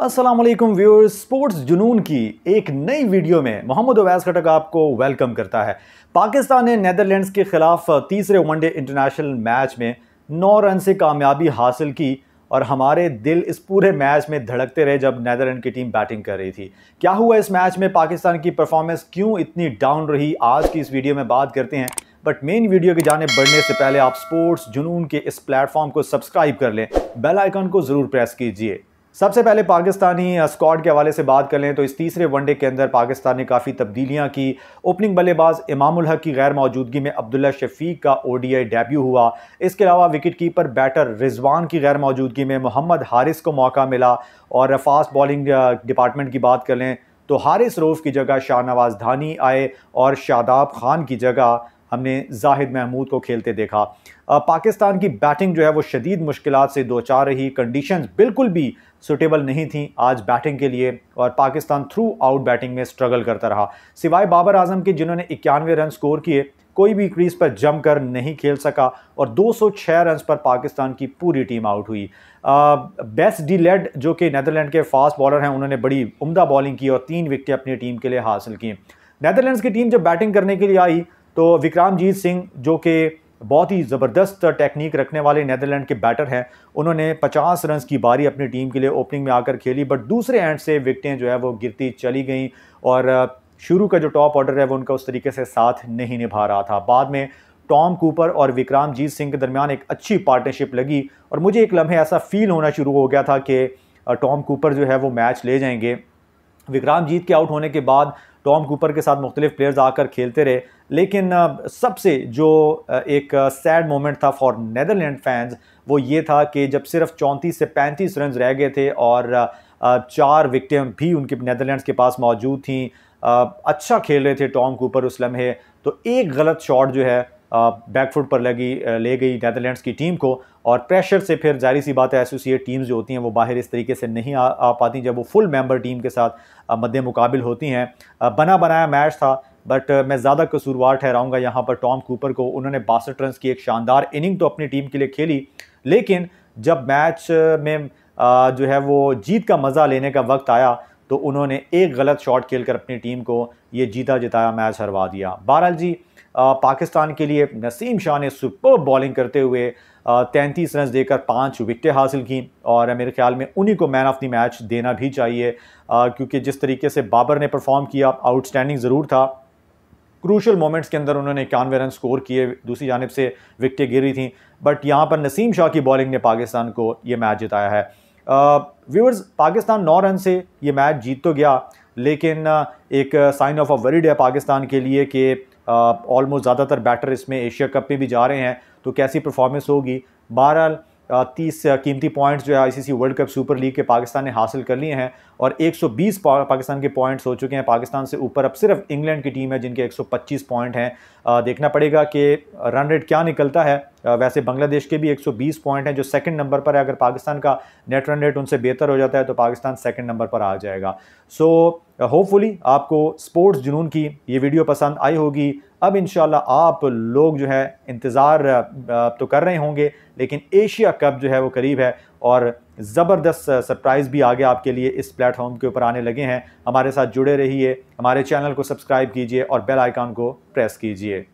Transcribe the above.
Aslam viewers sports जुनून की एक नई वीडियो में मोहम्मद अवैस खटक आपको वेलकम करता है पाकिस्तान ने नैदरलैंड्स के ख़िलाफ़ तीसरे वनडे इंटरनेशनल मैच में नौ रन से कामयाबी हासिल की और हमारे दिल इस पूरे मैच में धड़कते रहे जब नैदरलैंड की टीम बैटिंग कर रही थी क्या हुआ इस मैच में पाकिस्तान की परफॉर्मेंस क्यों इतनी डाउन रही आज की इस वीडियो में बात करते हैं बट मेन वीडियो की जाने बढ़ने से पहले आप स्पोर्ट्स जुनून के इस प्लेटफॉर्म को सब्सक्राइब कर लें बेल आइकन को ज़रूर प्रेस कीजिए सबसे पहले पाकिस्तानी स्क्वाड के हवाले से बात कर लें तो इस तीसरे वनडे के अंदर पाकिस्तान ने काफ़ी तब्दीलियां की ओपनिंग बल्लेबाज इमामुल हक की गैर मौजूदगी में अब्दुल्ला शफीक का ओडीआई डेब्यू हुआ इसके अलावा विकेट कीपर बैटर रिजवान की गैर मौजूदगी में मोहम्मद हारिस को मौका मिला और फास्ट बॉलिंग डिपार्टमेंट की बात कर लें तो हारिस रोफ की जगह शाहनवाज धानी आए और शादाब खान की जगह हमने जाहिद महमूद को खेलते देखा पाकिस्तान की बैटिंग जो है वो शदीद मुश्किल से दो चार रही कंडीशन बिल्कुल भी सुटेबल नहीं थी आज बैटिंग के लिए और पाकिस्तान थ्रू आउट बैटिंग में स्ट्रगल करता रहा सिवाय बाबर आजम के जिन्होंने इक्यानवे रन स्कोर किए कोई भी क्रीज पर जमकर नहीं खेल सका और 206 रन पर पाकिस्तान की पूरी टीम आउट हुई बेस्ट डी लेड जो कि नैदरलैंड के फास्ट बॉलर हैं उन्होंने बड़ी उमदा बॉलिंग की और तीन विकटें अपनी टीम के लिए हासिल की नैदरलैंड की टीम जब बैटिंग करने के लिए आई तो विक्रमजीत सिंह जो कि बहुत ही ज़बरदस्त टेक्निक रखने वाले नैदरलैंड के बैटर हैं उन्होंने 50 रन की बारी अपनी टीम के लिए ओपनिंग में आकर खेली बट दूसरे एंड से विकटें जो है वो गिरती चली गई और शुरू का जो टॉप ऑर्डर है वो उनका उस तरीके से साथ नहीं निभा रहा था बाद में टॉम कूपर और विक्रमजीत सिंह के दरमियान एक अच्छी पार्टनरशिप लगी और मुझे एक लम्हे ऐसा फील होना शुरू हो गया था कि टॉम कूपर जो है वो मैच ले जाएंगे विक्रमजीत के आउट होने के बाद टॉम कूपर के साथ मुख्तलिफ प्लेयर्स आकर खेलते रहे लेकिन सबसे जो एक सैड मोमेंट था फॉर नदरलैंड फैंस वो ये था कि जब सिर्फ चौंतीस से पैंतीस रन रह गए थे और चार विकटें भी उनके नैदरलैंड के पास मौजूद थी अच्छा खेल रहे थे टॉम कूपर उस लम्हे तो एक गलत शॉट जो है बैकफुट पर लगी ले गई नैदरलैंड्स की टीम को और प्रेशर से फिर जारी सी बात है एसोसिएट टीम्स जो होती हैं वो बाहर इस तरीके से नहीं आ, आ पाती जब वो फुल मेंबर टीम के साथ मद्द मुकाबिल होती हैं बना बनाया मैच था बट मैं ज़्यादा कसूरवार ठहराऊंगा यहाँ पर टॉम कूपर को उन्होंने बासठ रन की एक शानदार इनिंग तो अपनी टीम के लिए खेली लेकिन जब मैच में जो है वो जीत का मज़ा लेने का वक्त आया तो उन्होंने एक गलत शॉट खेलकर अपनी टीम को ये जीता जिताया मैच हरवा दिया बहरहाल जी पाकिस्तान के लिए नसीम शाह ने सुपर बॉलिंग करते हुए तैंतीस रन देकर पाँच विकटें हासिल की और मेरे ख्याल में उन्हीं को मैन ऑफ द मैच देना भी चाहिए क्योंकि जिस तरीके से बाबर ने परफॉर्म किया आउटस्टैंडिंग ज़रूर था क्रूशल मोमेंट्स के अंदर उन्होंने इक्यानवे रन स्कोर किए दूसरी जानब से विकटें गिरी थी बट यहाँ पर नसीम शाह की बॉलिंग ने पाकिस्तान को ये मैच जिताया है व्यूअर्स पाकिस्तान नौ रन से ये मैच जीत तो गया लेकिन एक साइन ऑफ अ वरीड है पाकिस्तान के लिए कि ऑलमोस्ट ज़्यादातर बैटर इसमें एशिया कप में भी जा रहे हैं तो कैसी परफॉर्मेंस होगी बहरहाल तीस कीमती पॉइंट्स जो है ICC world cup super league के पाकिस्तान ने हासिल कर लिए हैं और 120 पा, पाकिस्तान के पॉइंट्स हो चुके हैं पाकिस्तान से ऊपर अब सिर्फ इंग्लैंड की टीम है जिनके 125 पॉइंट हैं देखना पड़ेगा कि रन रेट क्या निकलता है वैसे बांग्लादेश के भी 120 पॉइंट हैं जो सेकंड नंबर पर है अगर पाकिस्तान का नेट रन रेट उनसे बेहतर हो जाता है तो पाकिस्तान सेकंड नंबर पर आ जाएगा सो so, होपफुली आपको स्पोर्ट्स जुनून की ये वीडियो पसंद आई होगी अब इन आप लोग जो है इंतज़ार तो कर रहे होंगे लेकिन एशिया कप जो है वो करीब है और ज़बरदस्त सरप्राइज़ भी आगे आपके लिए इस प्लेटफॉर्म के ऊपर आने लगे हैं हमारे साथ जुड़े रहिए हमारे चैनल को सब्सक्राइब कीजिए और बेल आइकॉन को प्रेस कीजिए